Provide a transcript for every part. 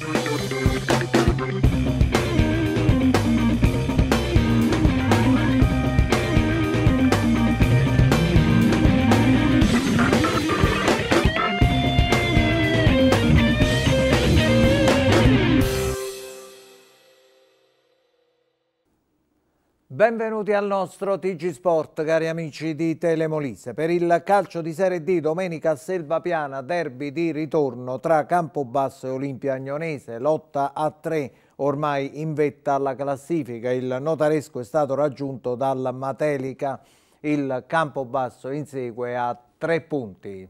Thank you. Benvenuti al nostro TG Sport, cari amici di Telemolise. Per il calcio di Serie D, domenica a Selvapiana, derby di ritorno tra Campobasso e Olimpia Agnonese, lotta a tre ormai in vetta alla classifica. Il notaresco è stato raggiunto dal Matelica. Il Campobasso insegue a tre punti.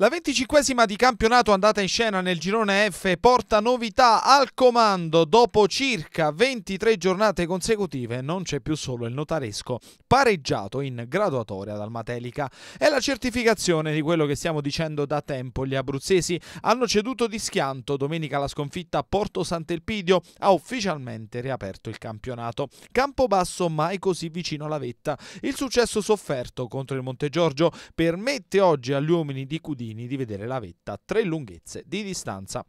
La venticinquesima di campionato andata in scena nel girone F porta novità al comando. Dopo circa 23 giornate consecutive non c'è più solo il notaresco pareggiato in graduatoria dal Matelica. È la certificazione di quello che stiamo dicendo da tempo. Gli abruzzesi hanno ceduto di schianto. Domenica la sconfitta a Porto Sant'Elpidio ha ufficialmente riaperto il campionato. Campobasso mai così vicino alla vetta. Il successo sofferto contro il Montegiorgio permette oggi agli uomini di Cudì bambini di vedere la vetta a tre lunghezze di distanza.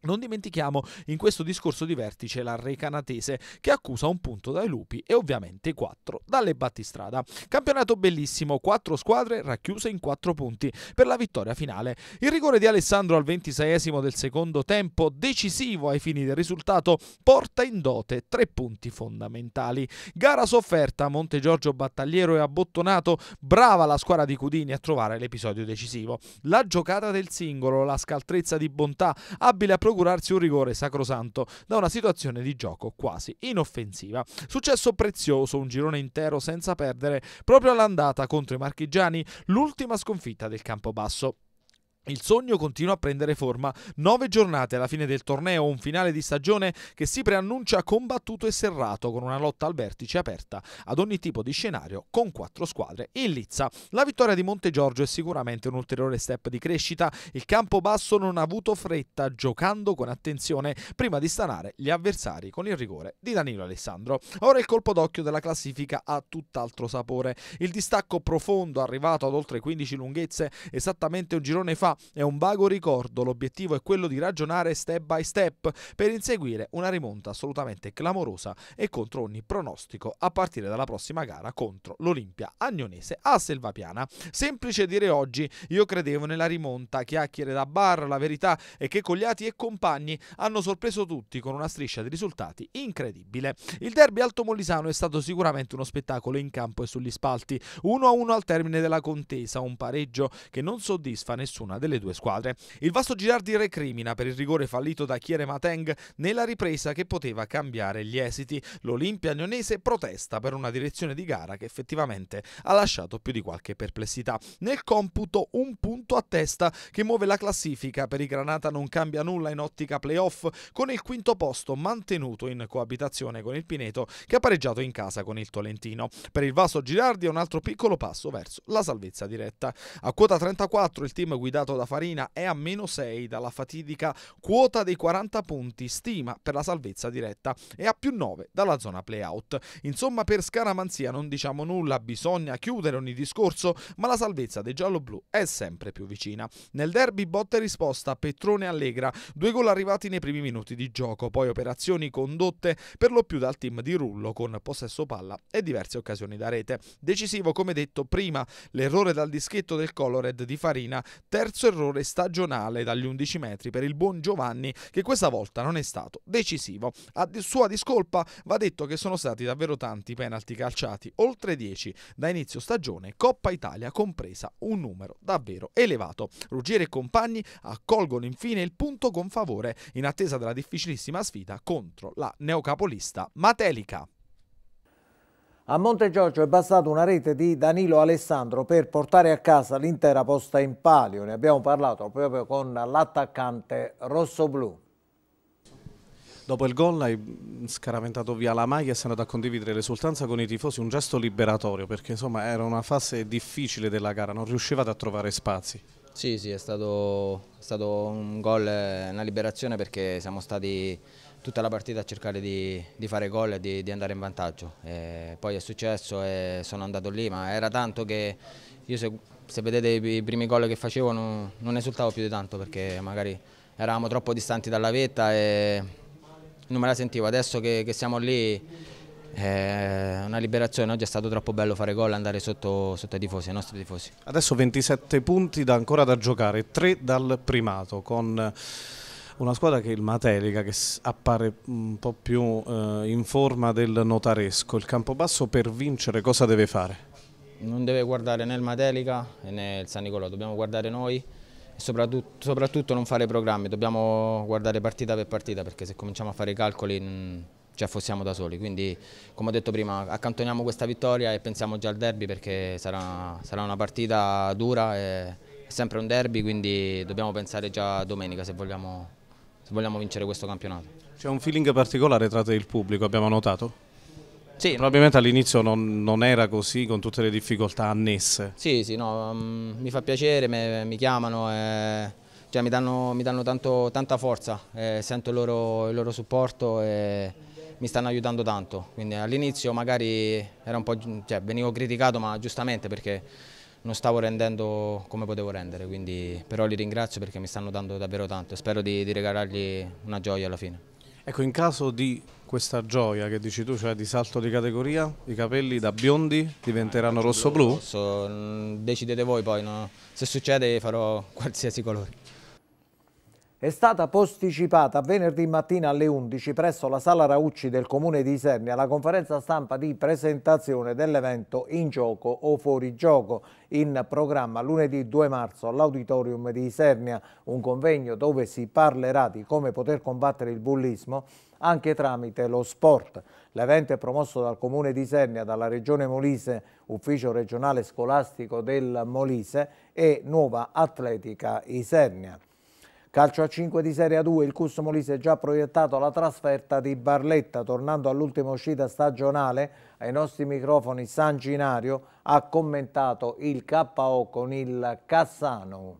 Non dimentichiamo in questo discorso di vertice la Recanatese che accusa un punto dai lupi e ovviamente quattro dalle battistrada. Campionato bellissimo, quattro squadre racchiuse in quattro punti per la vittoria finale. Il rigore di Alessandro al 26 del secondo tempo, decisivo ai fini del risultato, porta in dote tre punti fondamentali. Gara sofferta, Monte Giorgio Battagliero e abbottonato, brava la squadra di Cudini a trovare l'episodio decisivo. La giocata del singolo, la scaltrezza di bontà, abile a progredire procurarsi un rigore sacrosanto da una situazione di gioco quasi inoffensiva. Successo prezioso, un girone intero senza perdere, proprio all'andata contro i marchigiani, l'ultima sconfitta del Campobasso. Il sogno continua a prendere forma. Nove giornate alla fine del torneo, un finale di stagione che si preannuncia combattuto e serrato con una lotta al vertice aperta ad ogni tipo di scenario con quattro squadre in lizza. La vittoria di Monte Giorgio è sicuramente un ulteriore step di crescita. Il campo basso non ha avuto fretta, giocando con attenzione prima di stanare gli avversari con il rigore di Danilo Alessandro. Ora il colpo d'occhio della classifica ha tutt'altro sapore. Il distacco profondo arrivato ad oltre 15 lunghezze esattamente un girone fa è un vago ricordo, l'obiettivo è quello di ragionare step by step per inseguire una rimonta assolutamente clamorosa e contro ogni pronostico a partire dalla prossima gara contro l'Olimpia Agnonese a Selvapiana. Semplice dire oggi, io credevo nella rimonta, chiacchiere da bar, la verità è che Cogliati e compagni hanno sorpreso tutti con una striscia di risultati incredibile. Il derby altomolisano è stato sicuramente uno spettacolo in campo e sugli spalti, 1-1 al termine della contesa, un pareggio che non soddisfa nessuna delle delle due squadre. Il vasto Girardi recrimina per il rigore fallito da Chiere Mateng nella ripresa che poteva cambiare gli esiti. L'Olimpia Agnonese protesta per una direzione di gara che effettivamente ha lasciato più di qualche perplessità. Nel computo un punto a testa che muove la classifica per i Granata non cambia nulla in ottica playoff con il quinto posto mantenuto in coabitazione con il Pineto che ha pareggiato in casa con il Tolentino. Per il vasto Girardi è un altro piccolo passo verso la salvezza diretta. A quota 34 il team guidato la Farina è a meno 6 dalla fatidica quota dei 40 punti stima per la salvezza diretta e a più 9 dalla zona playout. Insomma per scaramanzia non diciamo nulla, bisogna chiudere ogni discorso, ma la salvezza dei gialloblu è sempre più vicina. Nel derby botta e risposta Petrone Allegra, due gol arrivati nei primi minuti di gioco, poi operazioni condotte per lo più dal team di Rullo con possesso palla e diverse occasioni da rete. Decisivo come detto prima l'errore dal dischetto del Colored di Farina, terzo errore stagionale dagli 11 metri per il buon Giovanni che questa volta non è stato decisivo. A sua discolpa va detto che sono stati davvero tanti i penalti calciati, oltre 10 da inizio stagione, Coppa Italia compresa, un numero davvero elevato. Ruggieri e compagni accolgono infine il punto con favore in attesa della difficilissima sfida contro la neocapolista Matelica. A Monte Giorgio è bastata una rete di Danilo Alessandro per portare a casa l'intera posta in palio. Ne abbiamo parlato proprio con l'attaccante rossoblù. Dopo il gol hai scaraventato via la maglia e sei andato a condividere l'esultanza con i tifosi, un gesto liberatorio perché insomma era una fase difficile della gara, non riuscivate a trovare spazi. Sì, sì, è stato, è stato un gol, una liberazione perché siamo stati tutta la partita a cercare di, di fare gol e di, di, andare in vantaggio. E poi è successo e sono andato lì, ma era tanto che io se, se vedete i primi gol che facevo non, non, esultavo più di tanto perché magari eravamo troppo distanti dalla vetta e non me la sentivo. Adesso che, che siamo lì è eh, una liberazione, oggi è stato troppo bello fare gol e andare sotto, sotto i, tifosi, i nostri tifosi. Adesso 27 punti da, ancora da giocare, 3 dal primato con una squadra che è il Matelica che appare un po' più eh, in forma del notaresco. Il Campobasso per vincere cosa deve fare? Non deve guardare né il Matelica né il San Nicolò, dobbiamo guardare noi e soprattutto, soprattutto non fare programmi, dobbiamo guardare partita per partita perché se cominciamo a fare i calcoli mm, ci affossiamo da soli. Quindi come ho detto prima accantoniamo questa vittoria e pensiamo già al derby perché sarà, sarà una partita dura. E, è sempre un derby, quindi dobbiamo pensare già a domenica se vogliamo se vogliamo vincere questo campionato. C'è un feeling particolare tra te e il pubblico, abbiamo notato? Sì, Probabilmente all'inizio non, non, era così con tutte le difficoltà annesse. Sì, sì, no, um, mi fa piacere, me, mi chiamano, eh, cioè mi danno, mi danno tanto, tanta forza, eh, sento il loro, il loro, supporto e mi stanno aiutando tanto. Quindi all'inizio magari cioè, venivo criticato, ma giustamente perché non stavo rendendo come potevo rendere, quindi, però li ringrazio perché mi stanno dando davvero tanto e spero di, di regalargli una gioia alla fine. Ecco, in caso di questa gioia che dici tu, cioè di salto di categoria, i capelli da biondi diventeranno ah, rosso-blu? Rosso, mm, decidete voi poi, no? se succede farò qualsiasi colore è stata posticipata venerdì mattina alle 11 presso la Sala Raucci del Comune di Isernia la conferenza stampa di presentazione dell'evento In Gioco o Fuori Gioco in programma lunedì 2 marzo all'Auditorium di Isernia, un convegno dove si parlerà di come poter combattere il bullismo anche tramite lo sport. L'evento è promosso dal Comune di Isernia, dalla Regione Molise, Ufficio Regionale Scolastico del Molise e Nuova Atletica Isernia. Calcio a 5 di Serie A2, il Cus Molise è già proiettato alla trasferta di Barletta, tornando all'ultima uscita stagionale, ai nostri microfoni Sanginario ha commentato il KO con il Cassano.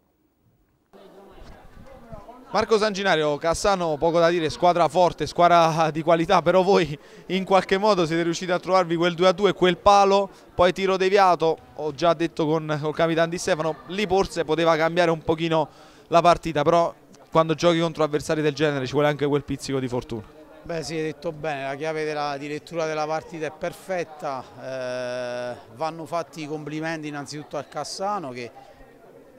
Marco Sanginario, Cassano, poco da dire, squadra forte, squadra di qualità, però voi in qualche modo siete riusciti a trovarvi quel 2-2, quel palo, poi tiro deviato, ho già detto con, con il capitano Di Stefano, lì forse poteva cambiare un pochino la partita, però quando giochi contro avversari del genere ci vuole anche quel pizzico di fortuna. Beh sì, hai detto bene, la chiave della, di lettura della partita è perfetta, eh, vanno fatti i complimenti innanzitutto al Cassano che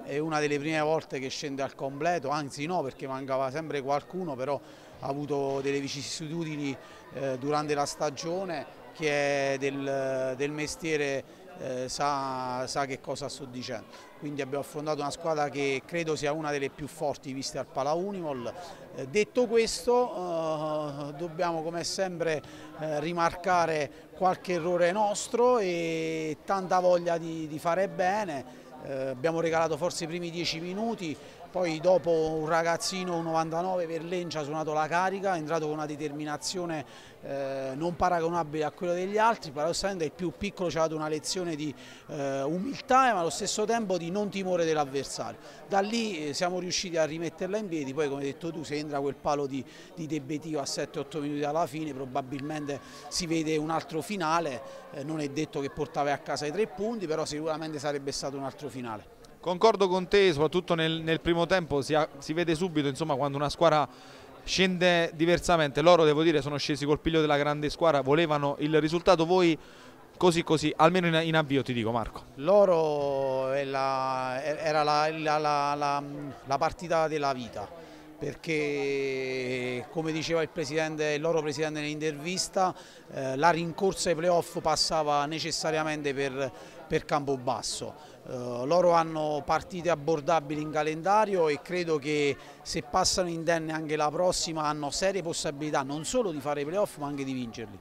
è una delle prime volte che scende al completo, anzi no perché mancava sempre qualcuno, però ha avuto delle vicissitudini eh, durante la stagione, che è del, del mestiere eh, sa, sa che cosa sto dicendo quindi abbiamo affrontato una squadra che credo sia una delle più forti viste al Pala Unimol. Eh, detto questo eh, dobbiamo come sempre eh, rimarcare qualche errore nostro e tanta voglia di fare bene, abbiamo regalato forse i primi dieci minuti, poi dopo un ragazzino 99 Verlenci ha suonato la carica, è entrato con una determinazione eh, non paragonabile a quella degli altri, paradossalmente il più piccolo ci ha dato una lezione di eh, umiltà ma allo stesso tempo di non timore dell'avversario. Da lì eh, siamo riusciti a rimetterla in piedi, poi come hai detto tu se entra quel palo di, di Debetio a 7-8 minuti alla fine probabilmente si vede un altro finale, eh, non è detto che portava a casa i tre punti, però sicuramente sarebbe stato un altro finale. Concordo con te, soprattutto nel, nel primo tempo si, ha, si vede subito insomma, quando una squadra scende diversamente. Loro, devo dire, sono scesi col piglio della grande squadra, volevano il risultato. Voi così così, almeno in, in avvio ti dico Marco. Loro la, era la, la, la, partita della vita perché come diceva il, il loro presidente nell'intervista eh, la rincorsa ai playoff passava necessariamente per, per Campobasso eh, loro hanno partite abbordabili in calendario e credo che se passano indenne anche la prossima hanno serie possibilità non solo di fare i playoff ma anche di vincerli.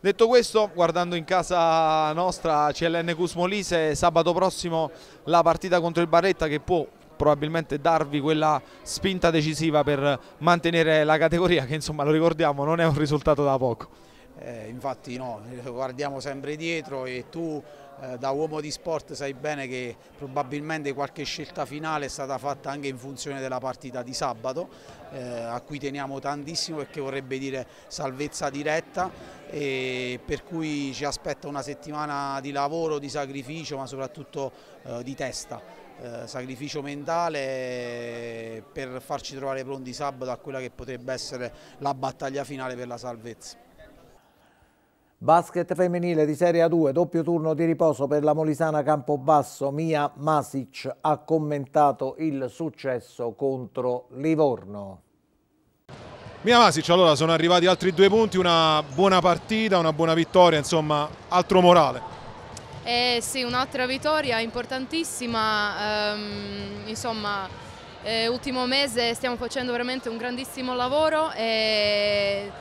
Detto questo, guardando in casa nostra CLN Cusmolise, sabato prossimo la partita contro il Barretta che può probabilmente darvi quella spinta decisiva per mantenere la categoria che insomma lo ricordiamo non è un risultato da poco. Eh, infatti no, guardiamo sempre dietro e tu eh, da uomo di sport sai bene che probabilmente qualche scelta finale è stata fatta anche in funzione della partita di sabato eh, a cui teniamo tantissimo perché vorrebbe dire salvezza diretta e per cui ci aspetta una settimana di lavoro, di sacrificio ma soprattutto eh, di testa. Eh, sacrificio mentale per farci trovare pronti sabato a quella che potrebbe essere la battaglia finale per la salvezza. Basket femminile di Serie A2, doppio turno di riposo per la Molisana Campobasso, Mia Masic ha commentato il successo contro Livorno. Mia Masic, allora sono arrivati altri due punti, una buona partita, una buona vittoria, insomma altro morale. Eh sì, un'altra vittoria importantissima, ehm, insomma eh, ultimo mese stiamo facendo veramente un grandissimo lavoro e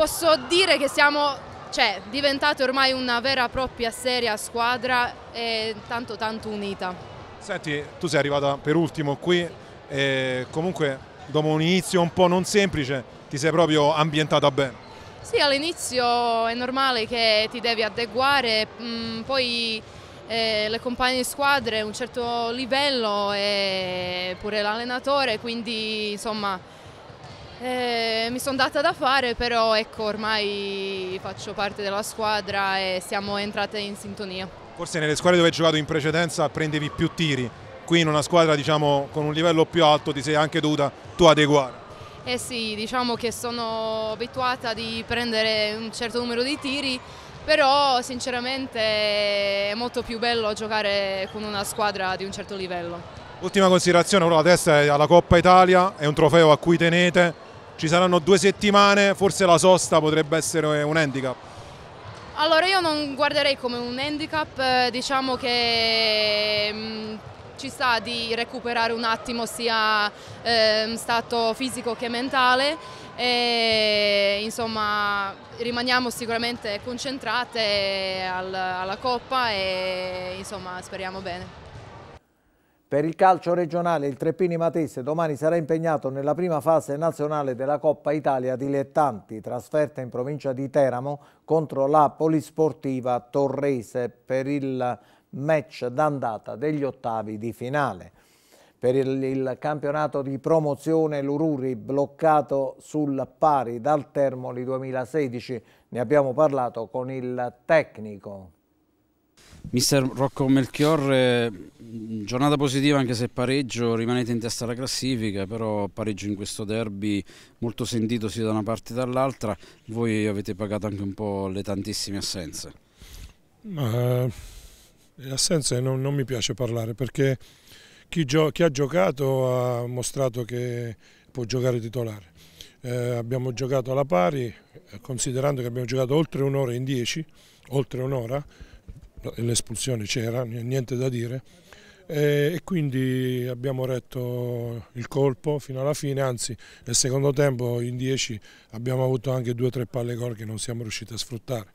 posso dire che siamo cioè, diventate ormai una vera e propria seria squadra e tanto tanto unita. Senti, tu sei arrivata per ultimo qui e comunque dopo un inizio un po' non semplice ti sei proprio ambientata bene. Sì, all'inizio è normale che ti devi adeguare, mm, poi eh, le compagne di squadra è un certo livello e pure l'allenatore, quindi insomma eh, mi sono data da fare, però ecco, ormai faccio parte della squadra e siamo entrate in sintonia. Forse nelle squadre dove hai giocato in precedenza prendevi più tiri, qui in una squadra diciamo, con un livello più alto ti sei anche dovuta tu adeguare. Eh sì, diciamo che sono abituata di prendere un certo numero di tiri, però sinceramente è molto più bello giocare con una squadra di un certo livello. Ultima considerazione, ora la testa è alla Coppa Italia, è un trofeo a cui tenete, ci saranno due settimane, forse la sosta potrebbe essere un handicap. Allora io non guarderei come un handicap, eh, diciamo che mm, ci sta di recuperare un attimo sia eh, stato fisico che mentale e insomma rimaniamo sicuramente concentrate al, alla coppa e insomma speriamo bene. Per il calcio regionale il Treppini Matese domani sarà impegnato nella prima fase nazionale della Coppa Italia Dilettanti, trasferta in provincia di Teramo contro la Polisportiva Torrese per il match d'andata degli ottavi di finale. Per il, il campionato di promozione l'Ururi bloccato sul pari dal Termoli 2016, ne abbiamo parlato con il tecnico. Mister Rocco Melchiorre, eh, giornata positiva anche se pareggio, rimanete in testa alla classifica, però pareggio in questo derby molto sentito sia da una parte che dall'altra, voi avete pagato anche un po' le tantissime assenze. Ma, eh, le assenze non, non mi piace parlare perché chi, chi, ha giocato ha mostrato che può giocare titolare. Eh, abbiamo giocato alla pari, eh, considerando che abbiamo giocato oltre un'ora in dieci, oltre un'ora, l'espulsione c'era, niente da dire e quindi abbiamo retto il colpo fino alla fine, anzi nel secondo tempo in 10 abbiamo avuto anche due o tre palle gol che non siamo riusciti a sfruttare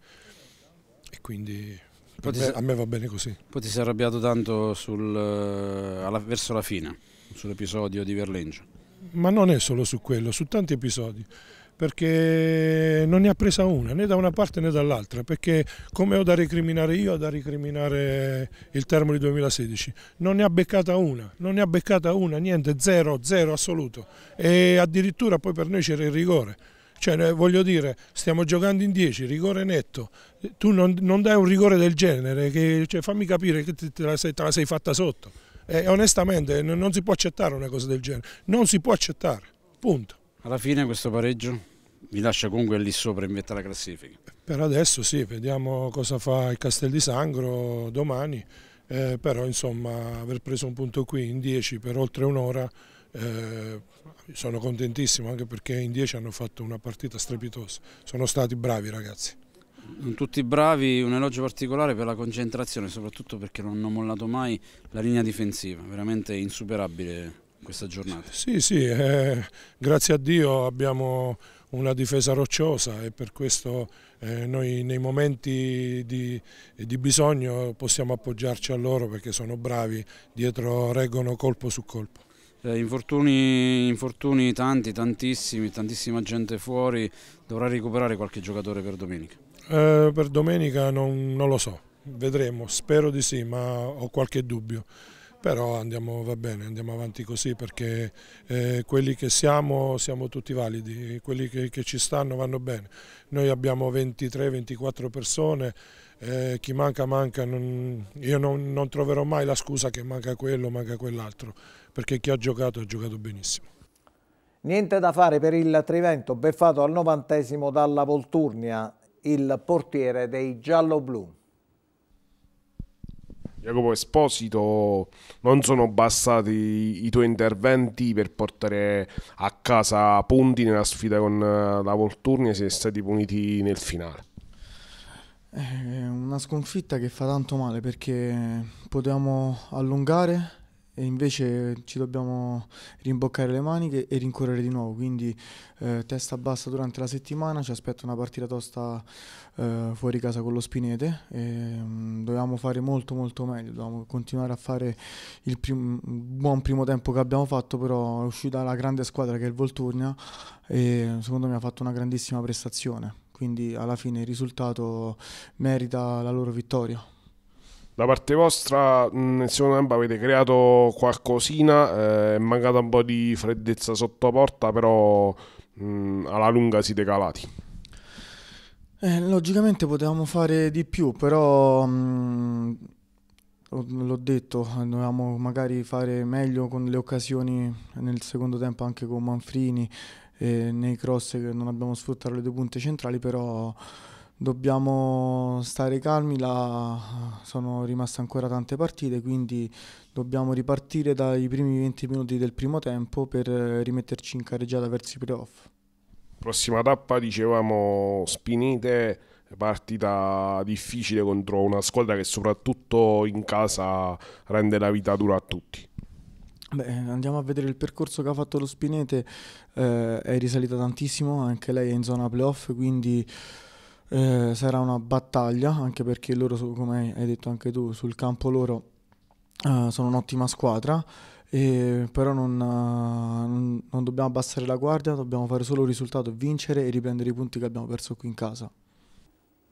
e quindi me, a me va bene così. Poi ti sei arrabbiato tanto sul, eh, alla, verso la fine, sull'episodio di Verlengio? Ma non è solo su quello, su tanti episodi perché non ne ha presa una né da una parte né dall'altra perché come ho da recriminare io ho da recriminare il termine 2016 non ne ha beccata una non ne ha beccata una niente zero zero assoluto e addirittura poi per noi c'era il rigore cioè, eh, voglio dire, stiamo giocando in 10, rigore netto, eh, tu non, non dai un rigore del genere, che, cioè, fammi capire che te la sei, te la sei fatta sotto. E, eh, onestamente non si può accettare una cosa del genere, non si può accettare, punto. Alla fine questo pareggio vi lascia comunque lì sopra in vetta alla classifica. Per adesso sì, vediamo cosa fa il Castel di Sangro domani, eh, però insomma aver preso un punto qui in 10 per oltre un'ora eh, sono contentissimo anche perché in 10 hanno fatto una partita strepitosa, sono stati bravi ragazzi tutti bravi, un elogio particolare per la concentrazione, soprattutto perché non hanno mollato mai la linea difensiva, veramente insuperabile questa giornata. Sì, sì, eh, grazie a Dio abbiamo una difesa rocciosa e per questo eh, noi nei momenti di, di, bisogno possiamo appoggiarci a loro perché sono bravi, dietro reggono colpo su colpo. Eh, infortuni, infortuni tanti, tantissimi, tantissima gente fuori, dovrà recuperare qualche giocatore per domenica? Eh, per domenica non, non lo so, vedremo, spero di sì ma ho qualche dubbio però andiamo, va bene, andiamo avanti così perché eh, quelli che siamo siamo tutti validi, quelli che, che ci stanno vanno bene. Noi abbiamo 23-24 persone, eh, chi manca manca, non, io non, non troverò mai la scusa che manca quello, manca quell'altro, perché chi ha giocato ha giocato benissimo. Niente da fare per il Trivento, beffato al novantesimo dalla Volturnia, il portiere dei giallo-blu. Jacopo Esposito, non sono bastati i tuoi interventi per portare a casa punti nella sfida con eh, la Volturnia, siete stati puniti nel finale. Eh, è una sconfitta che fa tanto male perché eh, potevamo allungare e invece ci dobbiamo rimboccare le maniche e rincorrere di nuovo, quindi eh, testa bassa durante la settimana, ci aspetta una partita tosta eh, fuori casa con lo Spinete, e, mh, mm, dovevamo fare molto molto meglio, dovevamo continuare a fare il prim buon primo tempo che abbiamo fatto, però è uscita la grande squadra che è il Volturnia e secondo me ha fatto una grandissima prestazione, quindi alla fine il risultato merita la loro vittoria. Da parte vostra, nel secondo tempo avete creato qualcosina, eh, è mancata un po' di freddezza sotto porta, però mh, mm, alla lunga siete calati. Eh, logicamente potevamo fare di più, però mh, mm, l'ho detto, dovevamo magari fare meglio con le occasioni nel secondo tempo anche con Manfrini, eh, nei cross che non abbiamo sfruttato le due punte centrali, però dobbiamo stare calmi, la... sono rimaste ancora tante partite, quindi dobbiamo ripartire dai primi 20 minuti del primo tempo per rimetterci in carreggiata verso i playoff. Prossima tappa, dicevamo, Spinite, partita difficile contro una squadra che soprattutto in casa rende la vita dura a tutti. Beh, andiamo a vedere il percorso che ha fatto lo Spinete, eh, è risalita tantissimo, anche lei è in zona playoff, quindi eh, sarà una battaglia, anche perché loro, come hai detto anche tu, sul campo loro eh, sono un'ottima squadra. E però non, eh, non, dobbiamo abbassare la guardia, dobbiamo fare solo un risultato, vincere e riprendere i punti che abbiamo perso qui in casa.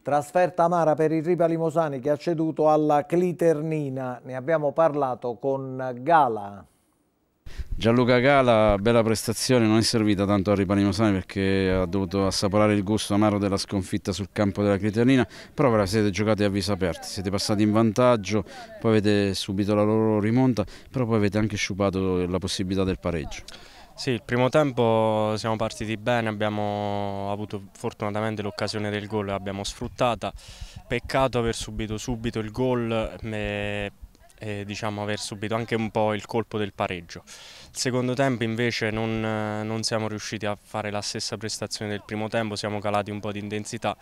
Trasferta amara per il Ripa Limosani che ha ceduto alla Cliternina, ne abbiamo parlato con Gala. Gianluca Gala, bella prestazione, non è servita tanto a Ripanimosani perché ha dovuto assaporare il gusto amaro della sconfitta sul campo della Criterina, però ve la siete giocati a viso aperto, siete passati in vantaggio, poi avete subito la loro rimonta, però poi avete anche sciupato la possibilità del pareggio. Sì, il primo tempo siamo partiti bene, abbiamo avuto fortunatamente l'occasione del gol, l'abbiamo sfruttata, peccato aver subito subito il gol, eh, e diciamo aver subito anche un po' il colpo del pareggio. Il secondo tempo invece non, non siamo riusciti a fare la stessa prestazione del primo tempo, siamo calati un po' di intensità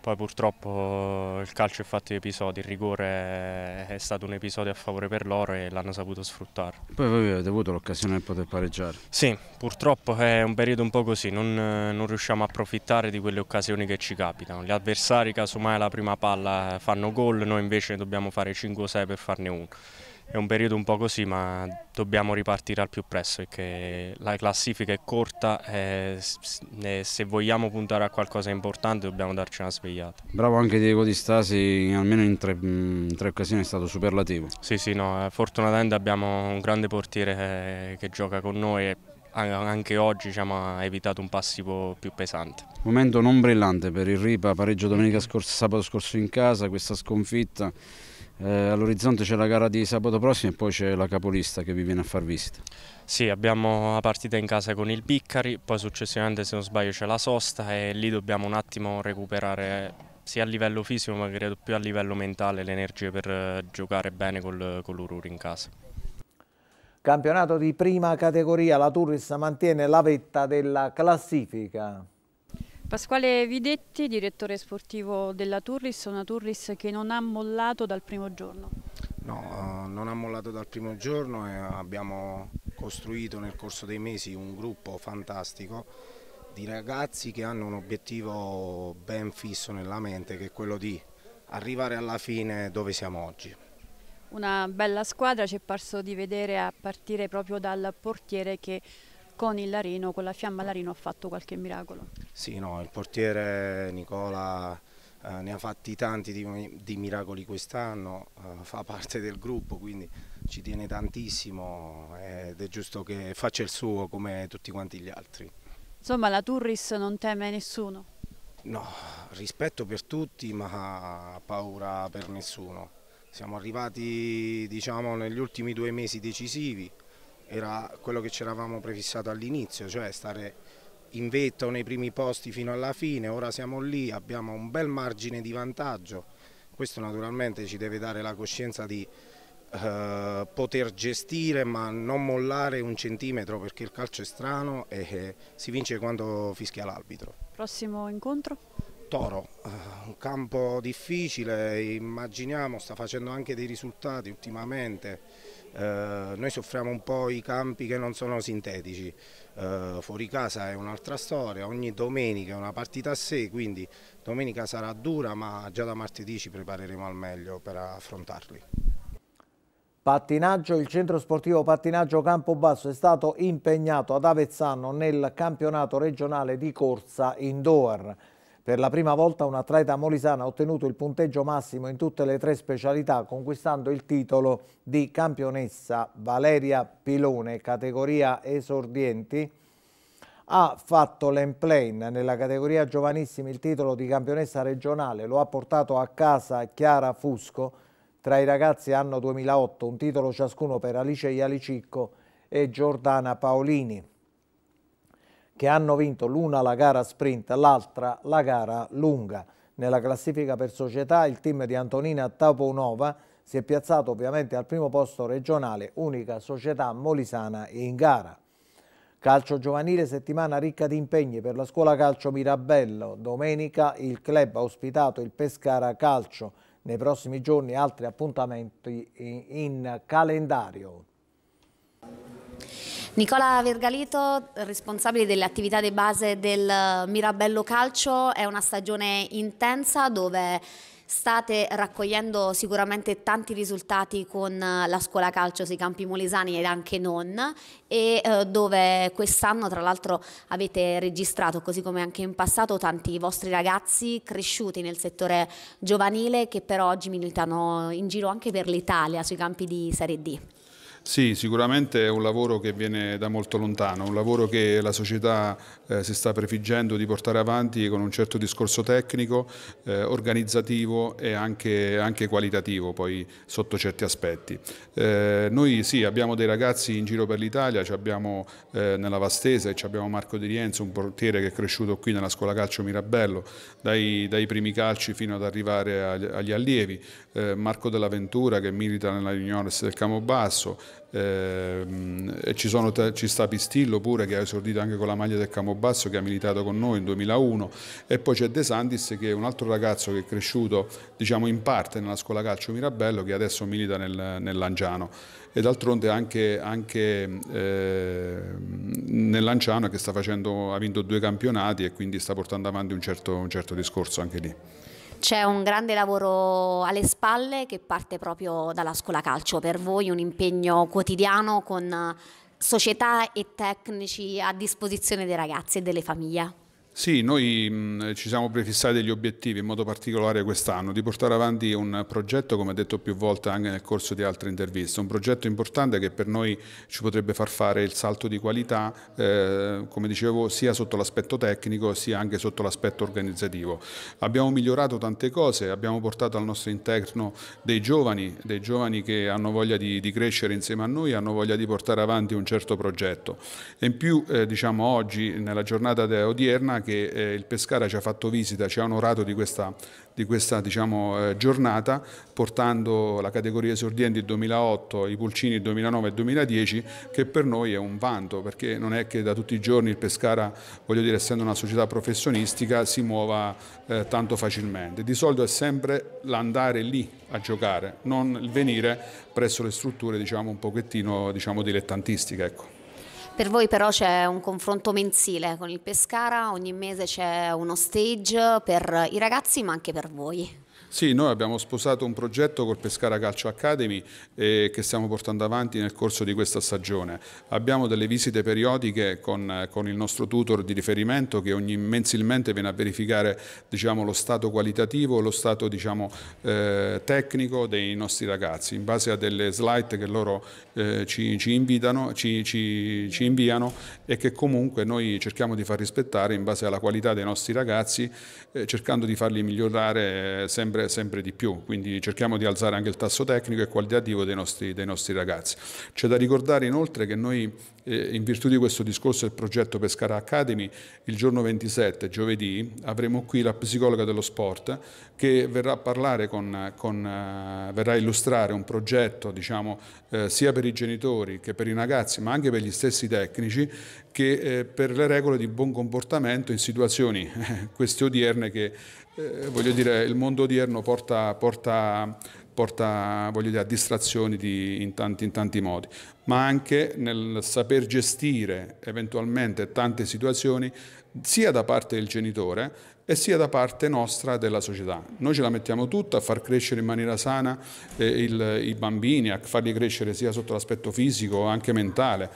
poi purtroppo il calcio è fatto di episodi, il rigore è stato un episodio a favore per loro e l'hanno saputo sfruttare. Poi voi avete avuto l'occasione di poter pareggiare? Sì, purtroppo è un periodo un po' così, non, non, riusciamo a approfittare di quelle occasioni che ci capitano. Gli avversari casomai alla prima palla fanno gol, noi invece dobbiamo fare 5 o 6 per farne uno è un periodo un po' così, ma dobbiamo ripartire al più presto perché la classifica è corta e se vogliamo puntare a qualcosa di importante dobbiamo darci una svegliata. Bravo anche Diego Di Stasi, almeno in tre, mm, in tre occasioni è stato superlativo. Sì, sì, no, eh, fortunatamente abbiamo un grande portiere eh, che gioca con noi e anche oggi diciamo, ha evitato un passivo più pesante. Momento non brillante per il Ripa, pareggio domenica scorsa, sabato scorso in casa, questa sconfitta eh, all'orizzonte c'è la gara di sabato prossimo e poi c'è la capolista che vi viene a far visita. Sì, abbiamo la partita in casa con il Biccari, poi successivamente se non sbaglio c'è la sosta e lì dobbiamo un attimo recuperare sia a livello fisico ma credo più a livello mentale le energie per eh, giocare bene col, con l'Ururi in casa. Campionato di prima categoria, la Turris mantiene la vetta della classifica. Pasquale Videtti, direttore sportivo della Turris, una Turris che non ha mollato dal primo giorno. No, eh, non ha mollato dal primo giorno e abbiamo costruito nel corso dei mesi un gruppo fantastico di ragazzi che hanno un obiettivo ben fisso nella mente che è quello di arrivare alla fine dove siamo oggi. Una bella squadra ci è parso di vedere a partire proprio dal portiere che con il Larino, con la fiamma Larino ha fatto qualche miracolo. Sì, no, il portiere Nicola eh, ne ha fatti tanti di, di miracoli quest'anno, eh, fa parte del gruppo, quindi ci tiene tantissimo ed è giusto che faccia il suo come tutti quanti gli altri. Insomma, la Turris non teme nessuno? No, rispetto per tutti, ma paura per nessuno. Siamo arrivati diciamo, negli ultimi due mesi decisivi, era quello che ci eravamo prefissato all'inizio, cioè stare in vetta o nei primi posti fino alla fine, ora siamo lì, abbiamo un bel margine di vantaggio, questo naturalmente ci deve dare la coscienza di eh, poter gestire ma non mollare un centimetro perché il calcio è strano e eh, si vince quando fischia l'arbitro. Prossimo incontro? Toro, eh, un campo difficile, immaginiamo, sta facendo anche dei risultati ultimamente eh, noi soffriamo un po' i campi che non sono sintetici, eh, fuori casa è un'altra storia, ogni domenica è una partita a sé, quindi domenica sarà dura ma già da martedì ci prepareremo al meglio per affrontarli. Pattinaggio, il centro sportivo Pattinaggio Campobasso è stato impegnato ad Avezzano nel campionato regionale di corsa indoor. Per la prima volta un atleta molisana ha ottenuto il punteggio massimo in tutte le tre specialità, conquistando il titolo di campionessa Valeria Pilone, categoria esordienti, ha fatto l'emplane nella categoria giovanissimi il titolo di campionessa regionale, lo ha portato a casa Chiara Fusco, tra i ragazzi anno 2008 un titolo ciascuno per Alice Ialicicco e Giordana Paolini che hanno vinto l'una la gara sprint, l'altra la gara lunga. Nella classifica per società il team di Antonina Taponova si è piazzato ovviamente al primo posto regionale, unica società molisana in gara. Calcio giovanile, settimana ricca di impegni per la scuola calcio Mirabello. Domenica il club ha ospitato il Pescara Calcio. Nei prossimi giorni altri appuntamenti in calendario. Nicola Vergalito, responsabile delle attività di base del Mirabello Calcio, è una stagione intensa dove state raccogliendo sicuramente tanti risultati con la scuola calcio sui campi molisani ed anche non e eh, dove quest'anno tra l'altro avete registrato così come anche in passato tanti vostri ragazzi cresciuti nel settore giovanile che però oggi militano in giro anche per l'Italia sui campi di Serie D. Sì, sicuramente è un lavoro che viene da molto lontano, un lavoro che la società eh, si sta prefiggendo di portare avanti con un certo discorso tecnico, eh, organizzativo e anche, anche, qualitativo poi sotto certi aspetti. Eh, noi sì, abbiamo dei ragazzi in giro per l'Italia, abbiamo eh, nella Vastese, abbiamo Marco Di Rienzo, un portiere che è cresciuto qui nella scuola calcio Mirabello, dai, dai primi calci fino ad arrivare agli, agli allievi, eh, Marco Della Ventura che milita nella Juniores del Camobasso, eh, ci, sono, ci, sta Pistillo pure che ha esordito anche con la maglia del Camobasso che ha militato con noi nel 2001 e poi c'è De Santis che è un altro ragazzo che è cresciuto diciamo in parte nella scuola calcio Mirabello che adesso milita nel, Lanciano e d'altronde anche, anche eh, Lanciano che sta facendo, ha vinto due campionati e quindi sta portando avanti un certo, un certo discorso anche lì. C'è un grande lavoro alle spalle che parte proprio dalla scuola calcio, per voi un impegno quotidiano con società e tecnici a disposizione dei ragazzi e delle famiglie. Sì, noi mh, mm, ci siamo prefissati degli obiettivi, in modo particolare quest'anno, di portare avanti un progetto, come detto più volte anche nel corso di altre interviste, un progetto importante che per noi ci potrebbe far fare il salto di qualità, eh, come dicevo, sia sotto l'aspetto tecnico sia anche sotto l'aspetto organizzativo. Abbiamo migliorato tante cose, abbiamo portato al nostro interno dei giovani, dei giovani che hanno voglia di, di crescere insieme a noi, hanno voglia di portare avanti un certo progetto. E in più, eh, diciamo oggi, nella giornata odierna, che eh, il Pescara ci ha fatto visita, ci ha onorato di questa, di questa diciamo, eh, giornata, portando la categoria esordienti 2008, i pulcini 2009 e 2010, che per noi è un vanto, perché non è che da tutti i giorni il Pescara, voglio dire, essendo una società professionistica, si muova eh, tanto facilmente. Di solito è sempre l'andare lì a giocare, non il venire presso le strutture diciamo, un pochettino diciamo, dilettantistiche. Ecco. Per voi però c'è un confronto mensile con il Pescara, ogni mese c'è uno stage per i ragazzi ma anche per voi. Sì, noi abbiamo sposato un progetto col Pescara Calcio Academy eh, che stiamo portando avanti nel corso di questa stagione. Abbiamo delle visite periodiche con, con il nostro tutor di riferimento che ogni mensilmente viene a verificare diciamo, lo stato qualitativo, lo stato diciamo, eh, tecnico dei nostri ragazzi in base a delle slide che loro eh, ci, ci, invitano, ci, ci, ci inviano e che comunque noi cerchiamo di far rispettare in base alla qualità dei nostri ragazzi eh, cercando di farli migliorare eh, sempre sempre, sempre, di più, quindi cerchiamo di alzare anche il tasso tecnico e qualitativo dei nostri, dei nostri ragazzi. C'è da ricordare inoltre che noi, eh, in virtù di questo discorso del progetto Pescara Academy, il giorno 27, giovedì, avremo qui la psicologa dello sport che verrà a parlare con, con eh, verrà a illustrare un progetto diciamo, eh, sia per i genitori che per i ragazzi, ma anche per gli stessi tecnici, che eh, per le regole di buon comportamento in situazioni queste odierne che eh, voglio dire il mondo odierno porta, porta, porta voglio dire, a distrazioni di, in, tanti, in tanti modi, ma anche nel saper gestire eventualmente tante situazioni sia da parte del genitore e sia da parte nostra della società. Noi ce la mettiamo tutta a far crescere in maniera sana eh, il, i bambini, a farli crescere sia sotto l'aspetto fisico anche mentale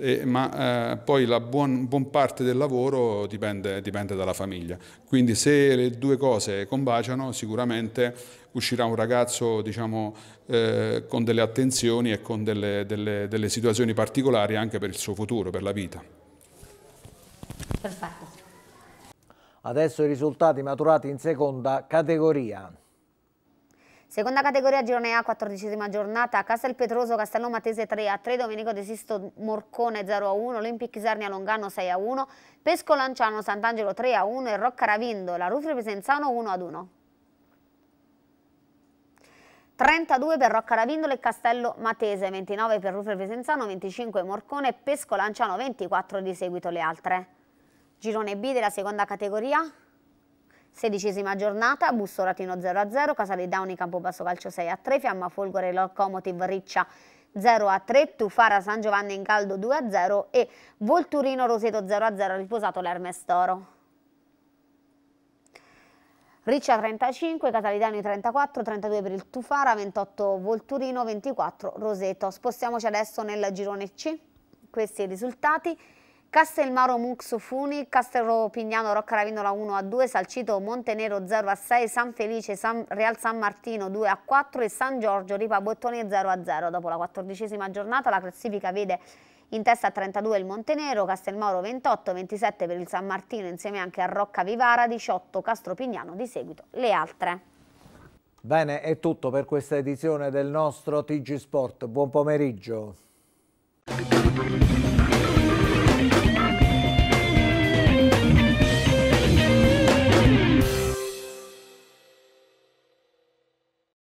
eh, ma eh, poi la buon, buon, parte del lavoro dipende, dipende dalla famiglia. Quindi se le due cose combaciano sicuramente uscirà un ragazzo diciamo, eh, con delle attenzioni e con delle, delle, delle situazioni particolari anche per il suo futuro, per la vita. Perfetto. Adesso i risultati maturati in seconda categoria. Seconda categoria, girone A, quattordicesima giornata, Castel Petroso, Castello Matese 3 a 3, Domenico De Sisto Morcone 0 a 1, Olimpic Sarnia Longano 6 a 1, Pesco Lanciano Sant'Angelo 3 a 1 e Rocca Ravindo, la Rufri Presenzano 1 a 1. 32 per Rocca Ravindolo e Castello Matese, 29 per Rufre Presenzano, 25 Morcone e Pesco Lanciano, 24 di seguito le altre. Girone B della seconda categoria. Sedicesima giornata, Bussoratino 0 a 0, Casale Downi Campobasso Calcio 6 a 3, Fiamma Folgore Locomotive Riccia 0 a 3, Tufara San Giovanni in caldo 2 a 0 e Volturino Roseto 0 a 0, riposato l'Ermestoro. Riccia 35, Catalidani 34, 32 per il Tufara, 28 Volturino, 24 Roseto. Spostiamoci adesso nel girone C, questi i risultati. Castelmaro Muxo Funi, Castello Pignano Rocca Ravinola 1 a 2, Salcito Montenero 0 a 6, San Felice San, Real San Martino 2 a 4 e San Giorgio Ripa Bottoni 0 a 0. Dopo la quattordicesima giornata la classifica vede in testa 32 il Montenero, Castelmoro 28, 27 per il San Martino insieme anche a Rocca Vivara 18, Castropignano di seguito le altre. Bene, è tutto per questa edizione del nostro TG Sport. Buon pomeriggio.